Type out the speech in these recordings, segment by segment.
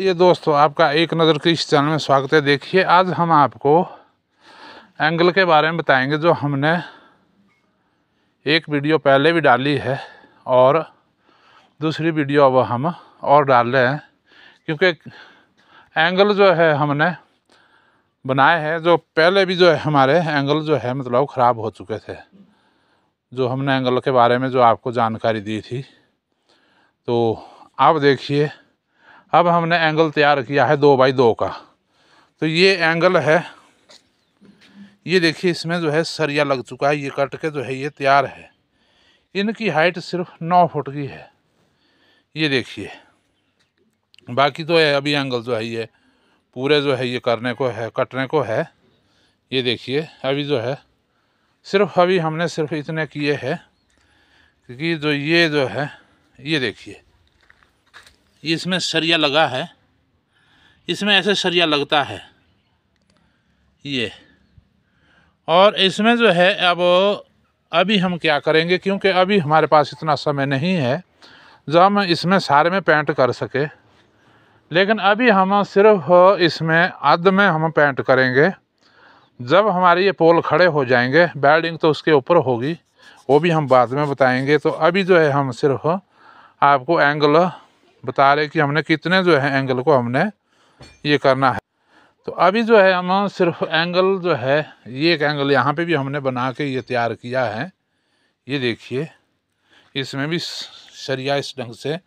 ये दोस्तों आपका एक नज़र के इस चैनल में स्वागत है देखिए आज हम आपको एंगल के बारे में बताएंगे जो हमने एक वीडियो पहले भी डाली है और दूसरी वीडियो अब हम और डाल रहे हैं क्योंकि एंगल जो है हमने बनाए हैं जो पहले भी जो है हमारे एंगल जो है मतलब ख़राब हो चुके थे जो हमने एंगल के बारे में जो आपको जानकारी दी थी तो आप देखिए अब हमने एंगल तैयार किया है दो बाई दो का तो ये एंगल है ये देखिए इसमें जो है सरिया लग चुका है ये कट के जो है ये तैयार है इनकी हाइट सिर्फ नौ फुट की है ये देखिए बाकी तो है अभी एंगल जो है ये पूरे जो है ये करने को है कटने को है ये देखिए अभी जो है सिर्फ अभी हमने सिर्फ इतने किए हैं क्योंकि जो ये जो है ये देखिए इसमें सरिया लगा है इसमें ऐसे सरिया लगता है ये और इसमें जो है अब अभी हम क्या करेंगे क्योंकि अभी हमारे पास इतना समय नहीं है जो हम इसमें सारे में पेंट कर सके लेकिन अभी हम सिर्फ इसमें अध में हम पेंट करेंगे जब हमारे ये पोल खड़े हो जाएंगे बेल्डिंग तो उसके ऊपर होगी वो भी हम बाद में बताएंगे तो अभी जो है हम सिर्फ आपको एंगल बता रहे कि हमने कितने जो है एंगल को हमने ये करना है तो अभी जो है हम सिर्फ एंगल जो है ये एक एंगल यहाँ पे भी हमने बना के ये तैयार किया है ये देखिए इसमें भी सरिया इस ढंग से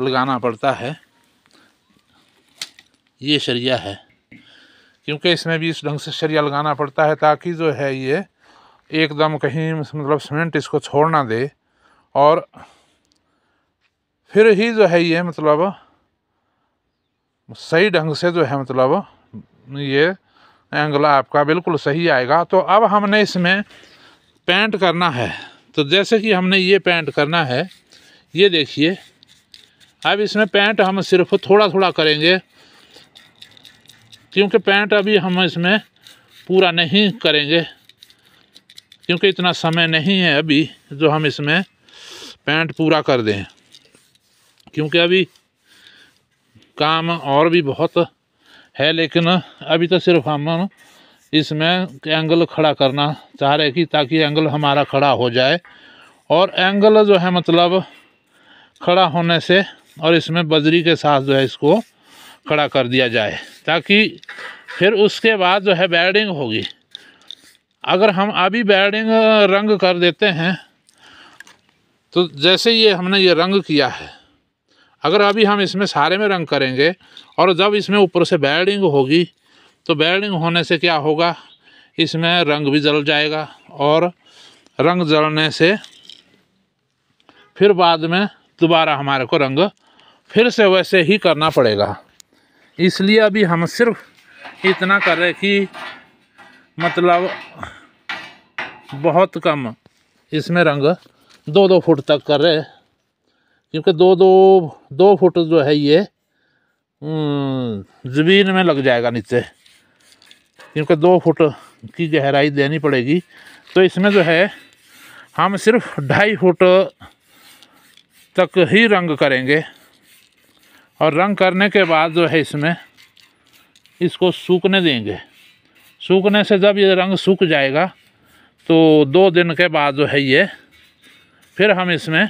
लगाना पड़ता है ये शरिया है क्योंकि इसमें भी इस ढंग से शरिया लगाना पड़ता है ताकि जो है ये एकदम कहीं मतलब सीमेंट इसको छोड़ ना दे और फिर ही जो है ये मतलब सही ढंग से जो है मतलब ये एंगला आपका बिल्कुल सही आएगा तो अब हमने इसमें पेंट करना है तो जैसे कि हमने ये पेंट करना है ये देखिए अब इसमें पेंट हम सिर्फ थोड़ा थोड़ा करेंगे क्योंकि पेंट अभी हम इसमें पूरा नहीं करेंगे क्योंकि इतना समय नहीं है अभी जो हम इसमें पेंट पूरा कर दें क्योंकि अभी काम और भी बहुत है लेकिन अभी तो सिर्फ हम इसमें एंगल खड़ा करना चाह रहे कि ताकि एंगल हमारा खड़ा हो जाए और एंगल जो है मतलब खड़ा होने से और इसमें बजरी के साथ जो है इसको खड़ा कर दिया जाए ताकि फिर उसके बाद जो है बैडिंग होगी अगर हम अभी बैडिंग रंग कर देते हैं तो जैसे ये हमने ये रंग किया है अगर अभी हम इसमें सारे में रंग करेंगे और जब इसमें ऊपर से बेल्डिंग होगी तो बेल्डिंग होने से क्या होगा इसमें रंग भी जल जाएगा और रंग जलने से फिर बाद में दोबारा हमारे को रंग फिर से वैसे ही करना पड़ेगा इसलिए अभी हम सिर्फ इतना कर रहे कि मतलब बहुत कम इसमें रंग दो दो फुट तक कर रहे क्योंकि दो दो दो फुट जो है ये हम्म, ज़मीन में लग जाएगा नीचे क्योंकि दो फुट की गहराई देनी पड़ेगी तो इसमें जो है हम सिर्फ ढाई फुट तक ही रंग करेंगे और रंग करने के बाद जो है इसमें इसको सूखने देंगे सूखने से जब ये रंग सूख जाएगा तो दो दिन के बाद जो है ये फिर हम इसमें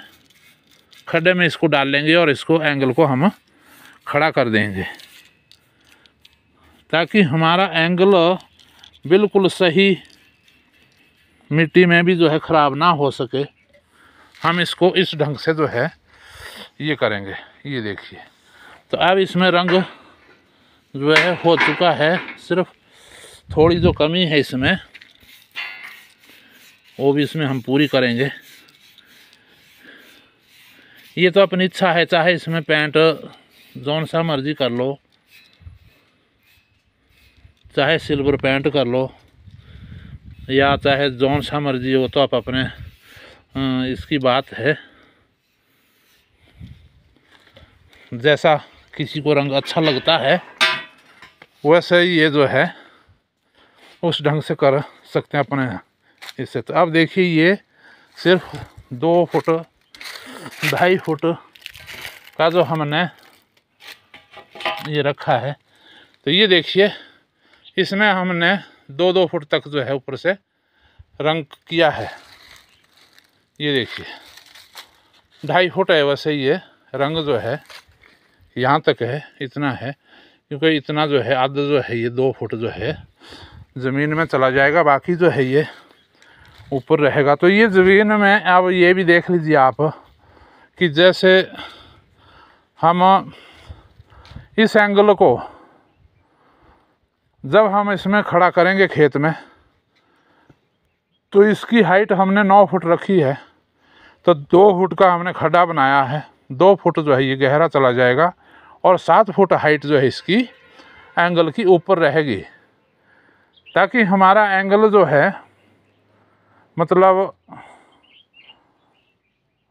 खड्डे में इसको डाल लेंगे और इसको एंगल को हम खड़ा कर देंगे ताकि हमारा एंगल बिल्कुल सही मिट्टी में भी जो है ख़राब ना हो सके हम इसको इस ढंग से जो है ये करेंगे ये देखिए तो अब इसमें रंग जो है हो चुका है सिर्फ थोड़ी जो कमी है इसमें वो भी इसमें हम पूरी करेंगे ये तो अपनी इच्छा है चाहे इसमें पेंट जौन सा मर्जी कर लो चाहे सिल्वर पेंट कर लो या चाहे जौन सा मर्जी हो तो आप अपने इसकी बात है जैसा किसी को रंग अच्छा लगता है वैसे ही ये जो है उस ढंग से कर सकते हैं अपने इससे तो अब देखिए ये सिर्फ दो फुट ढाई फुट का जो हमने ये रखा है तो ये देखिए इसमें हमने दो दो फुट तक जो है ऊपर से रंग किया है ये देखिए ढाई फुट है वैसे ये रंग जो है यहाँ तक है इतना है क्योंकि इतना जो है आधा जो है ये दो फुट जो है ज़मीन में चला जाएगा बाकी जो है ये ऊपर रहेगा तो ये ज़मीन में अब ये भी देख लीजिए आप कि जैसे हम इस एंगल को जब हम इसमें खड़ा करेंगे खेत में तो इसकी हाइट हमने नौ फुट रखी है तो दो फुट का हमने खड्डा बनाया है दो फुट जो है ये गहरा चला जाएगा और सात फुट हाइट जो है इसकी एंगल की ऊपर रहेगी ताकि हमारा एंगल जो है मतलब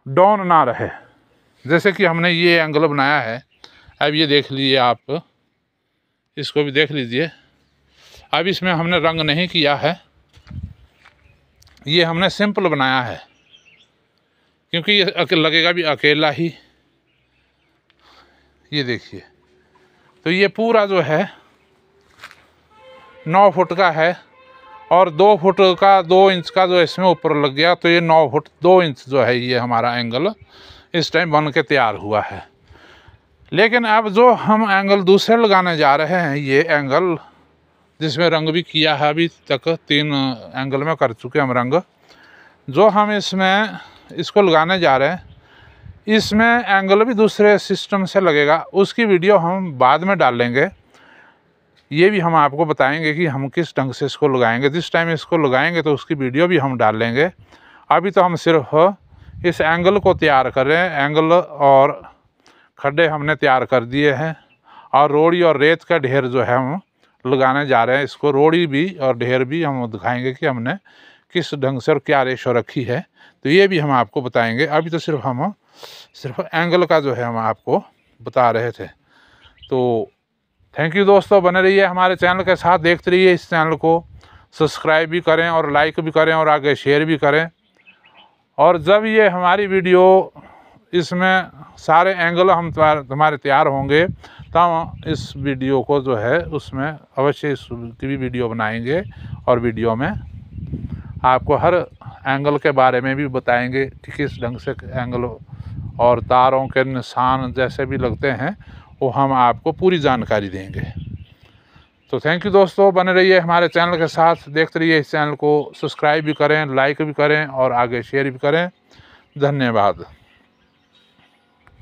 डाउन ना रहे जैसे कि हमने ये एंगल बनाया है अब ये देख लीजिए आप इसको भी देख लीजिए अब इसमें हमने रंग नहीं किया है ये हमने सिंपल बनाया है क्योंकि ये लगेगा भी अकेला ही ये देखिए तो ये पूरा जो है नौ फुट का है और दो फुट का दो इंच का जो इसमें ऊपर लग गया तो ये नौ फुट दो इंच जो है ये हमारा एंगल इस टाइम बन के तैयार हुआ है लेकिन अब जो हम एंगल दूसरे लगाने जा रहे हैं ये एंगल जिसमें रंग भी किया है अभी तक तीन एंगल में कर चुके हम रंग जो हम इसमें इसको लगाने जा रहे हैं इसमें एंगल भी दूसरे सिस्टम से लगेगा उसकी वीडियो हम बाद में डालेंगे ये भी हम आपको बताएंगे कि हम किस ढंग से इसको लगाएंगे जिस टाइम इसको लगाएंगे तो उसकी वीडियो भी हम डाल लेंगे अभी तो हम सिर्फ इस एंगल को तैयार कर रहे हैं एंगल और खड्डे हमने तैयार कर दिए हैं और रोड़ी और रेत का ढेर जो है हम लगाने जा रहे हैं इसको रोड़ी भी और ढेर भी हम दिखाएंगे कि हमने किस ढंग से और क्या रेशो रखी है तो ये भी हम आपको बताएंगे अभी तो सिर्फ हम सिर्फ एंगल का जो है हम आपको बता रहे थे तो थैंक यू दोस्तों बने रहिए हमारे चैनल के साथ देखते रहिए इस चैनल को सब्सक्राइब भी करें और लाइक भी करें और आगे शेयर भी करें और जब ये हमारी वीडियो इसमें सारे एंगल हम हमारे तैयार होंगे तब तो इस वीडियो को जो है उसमें अवश्य इसकी भी वीडियो बनाएंगे और वीडियो में आपको हर एंगल के बारे में भी बताएंगे कि किस ढंग से एंगल और तारों के निशान जैसे भी लगते हैं वो हम आपको पूरी जानकारी देंगे तो थैंक यू दोस्तों बने रहिए हमारे चैनल के साथ देखते रहिए इस चैनल को सब्सक्राइब भी करें लाइक भी करें और आगे शेयर भी करें धन्यवाद